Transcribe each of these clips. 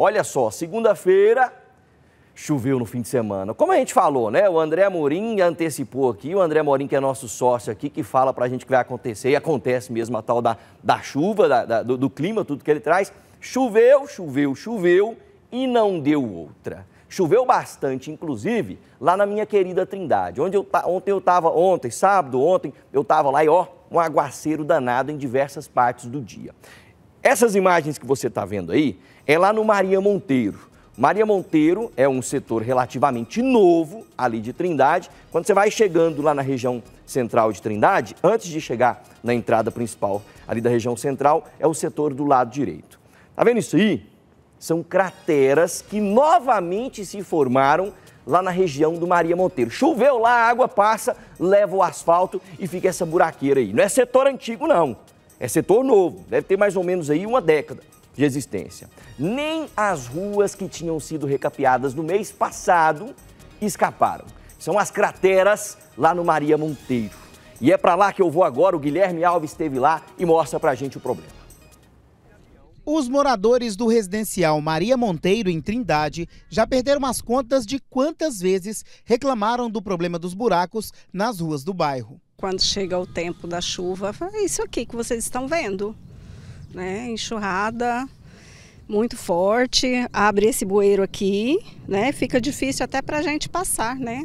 Olha só, segunda-feira choveu no fim de semana. Como a gente falou, né? O André Morim antecipou aqui, o André Amorim que é nosso sócio aqui, que fala pra gente que vai acontecer, e acontece mesmo a tal da, da chuva, da, da, do, do clima, tudo que ele traz. Choveu, choveu, choveu e não deu outra. Choveu bastante, inclusive, lá na minha querida Trindade, onde eu ontem eu estava, ontem, sábado, ontem, eu estava lá e ó, um aguaceiro danado em diversas partes do dia. Essas imagens que você está vendo aí é lá no Maria Monteiro. Maria Monteiro é um setor relativamente novo ali de Trindade. Quando você vai chegando lá na região central de Trindade, antes de chegar na entrada principal ali da região central, é o setor do lado direito. Tá vendo isso aí? São crateras que novamente se formaram lá na região do Maria Monteiro. Choveu lá, a água passa, leva o asfalto e fica essa buraqueira aí. Não é setor antigo, não. É setor novo, deve ter mais ou menos aí uma década de existência. Nem as ruas que tinham sido recapeadas no mês passado escaparam. São as crateras lá no Maria Monteiro. E é para lá que eu vou agora. O Guilherme Alves esteve lá e mostra para a gente o problema. Os moradores do residencial Maria Monteiro, em Trindade, já perderam as contas de quantas vezes reclamaram do problema dos buracos nas ruas do bairro quando chega o tempo da chuva, é isso aqui que vocês estão vendo, né? Enxurrada muito forte, abre esse bueiro aqui, né? Fica difícil até para a gente passar, né?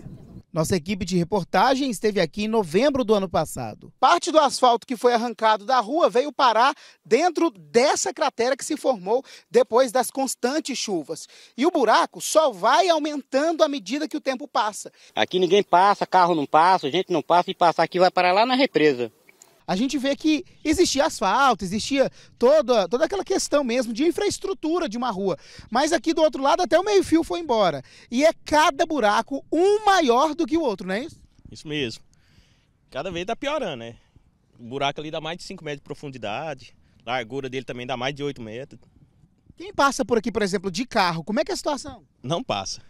Nossa equipe de reportagem esteve aqui em novembro do ano passado. Parte do asfalto que foi arrancado da rua veio parar dentro dessa cratera que se formou depois das constantes chuvas. E o buraco só vai aumentando à medida que o tempo passa. Aqui ninguém passa, carro não passa, gente não passa e passar aqui vai parar lá na represa a gente vê que existia asfalto, existia toda, toda aquela questão mesmo de infraestrutura de uma rua. Mas aqui do outro lado até o meio-fio foi embora. E é cada buraco um maior do que o outro, não é isso? Isso mesmo. Cada vez tá piorando, né? O buraco ali dá mais de 5 metros de profundidade, a largura dele também dá mais de 8 metros. Quem passa por aqui, por exemplo, de carro, como é que é a situação? Não passa.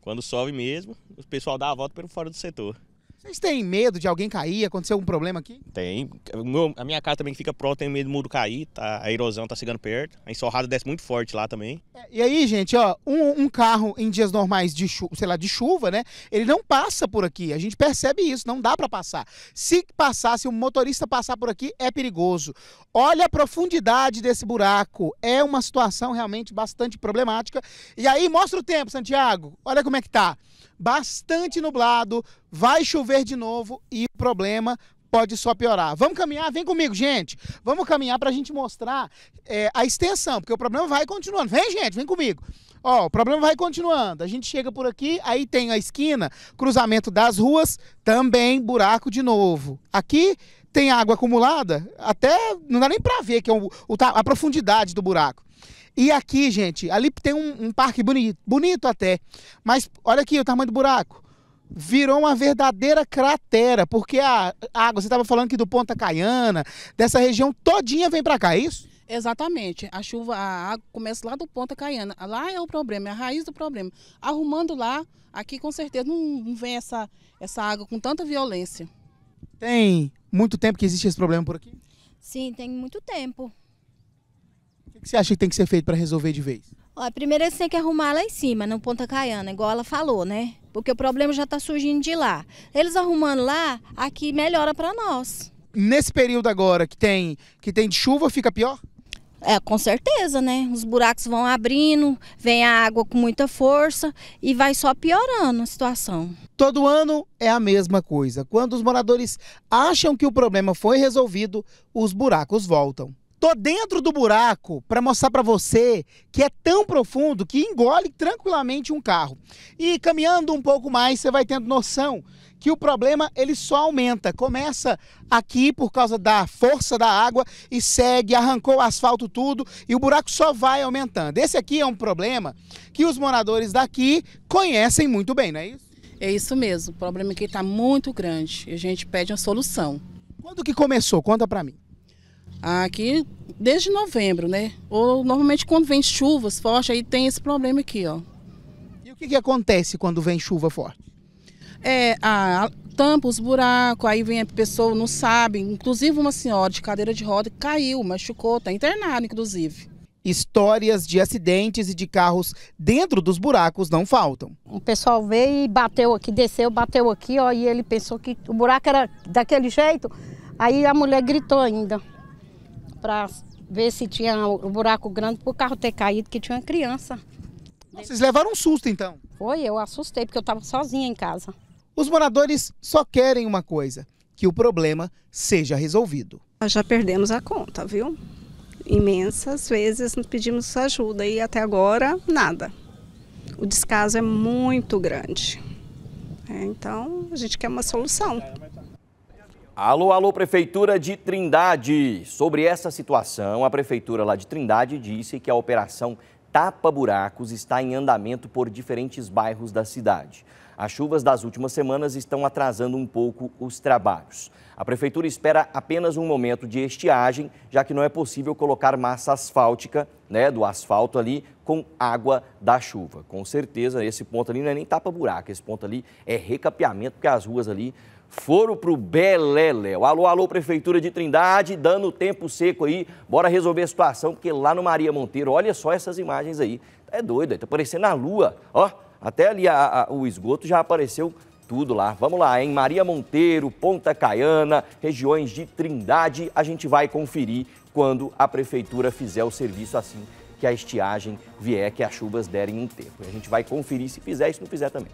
Quando sobe mesmo, o pessoal dá a volta pelo fora do setor. Vocês têm medo de alguém cair? Aconteceu algum problema aqui? Tem. Meu, a minha casa também que fica pró, tem medo do muro cair, tá, a erosão tá chegando perto, a ensorrada desce muito forte lá também. É, e aí, gente, ó, um, um, carro em dias normais de chuva, sei lá, de chuva, né? Ele não passa por aqui. A gente percebe isso, não dá para passar. Se passar, se um motorista passar por aqui, é perigoso. Olha a profundidade desse buraco. É uma situação realmente bastante problemática. E aí, mostra o tempo, Santiago. Olha como é que tá bastante nublado, vai chover de novo e o problema pode só piorar. Vamos caminhar? Vem comigo, gente. Vamos caminhar para a gente mostrar é, a extensão, porque o problema vai continuando. Vem, gente, vem comigo. Ó, o problema vai continuando. A gente chega por aqui, aí tem a esquina, cruzamento das ruas, também buraco de novo. Aqui tem água acumulada, até não dá nem para ver que é o, a profundidade do buraco. E aqui, gente, ali tem um, um parque bonito, bonito até. Mas olha aqui o tamanho do buraco virou uma verdadeira cratera, porque a água, você estava falando que do Ponta Caiana, dessa região todinha vem para cá, é isso? Exatamente. A chuva, a água começa lá do Ponta Caiana. Lá é o problema, é a raiz do problema. Arrumando lá, aqui com certeza não vem essa, essa água com tanta violência. Tem muito tempo que existe esse problema por aqui? Sim, tem muito tempo. O que você acha que tem que ser feito para resolver de vez? Olha, primeiro é eles têm que arrumar lá em cima, no Ponta Caiana, igual ela falou, né? Porque o problema já está surgindo de lá. Eles arrumando lá, aqui melhora para nós. Nesse período agora que tem, que tem de chuva, fica pior? É, com certeza, né? Os buracos vão abrindo, vem a água com muita força e vai só piorando a situação. Todo ano é a mesma coisa. Quando os moradores acham que o problema foi resolvido, os buracos voltam. Tô dentro do buraco para mostrar para você que é tão profundo que engole tranquilamente um carro. E caminhando um pouco mais, você vai tendo noção que o problema ele só aumenta. Começa aqui por causa da força da água e segue, arrancou o asfalto tudo e o buraco só vai aumentando. Esse aqui é um problema que os moradores daqui conhecem muito bem, não é isso? É isso mesmo. O problema aqui é está muito grande e a gente pede uma solução. Quando que começou? Conta para mim. Aqui desde novembro, né? Ou normalmente quando vem chuvas fortes, aí tem esse problema aqui, ó. E o que, que acontece quando vem chuva forte? É, a, a, tampa os buracos, aí vem a pessoa, não sabe. Inclusive uma senhora de cadeira de roda caiu, machucou, está internada, inclusive. Histórias de acidentes e de carros dentro dos buracos não faltam. O pessoal veio e bateu aqui, desceu, bateu aqui, ó, e ele pensou que o buraco era daquele jeito. Aí a mulher gritou ainda para ver se tinha um buraco grande para o carro ter caído, que tinha uma criança. Vocês levaram um susto então? Foi, eu assustei porque eu estava sozinha em casa. Os moradores só querem uma coisa: que o problema seja resolvido. Nós já perdemos a conta, viu? Imensas vezes nos pedimos ajuda e até agora nada. O descaso é muito grande. É, então a gente quer uma solução. Alô, alô, Prefeitura de Trindade. Sobre essa situação, a Prefeitura lá de Trindade disse que a operação Tapa Buracos está em andamento por diferentes bairros da cidade. As chuvas das últimas semanas estão atrasando um pouco os trabalhos. A Prefeitura espera apenas um momento de estiagem, já que não é possível colocar massa asfáltica, né, do asfalto ali, com água da chuva. Com certeza, esse ponto ali não é nem tapa buraco, esse ponto ali é recapeamento, porque as ruas ali foram para o Beleléu. Alô, alô, Prefeitura de Trindade, dando tempo seco aí, bora resolver a situação, porque lá no Maria Monteiro, olha só essas imagens aí, é doido, tá parecendo a lua, ó, até ali a, a, o esgoto já apareceu tudo lá. Vamos lá, em Maria Monteiro, Ponta Caiana, regiões de Trindade, a gente vai conferir quando a Prefeitura fizer o serviço assim que a estiagem vier, que as chuvas derem um tempo. A gente vai conferir se fizer e se não fizer também.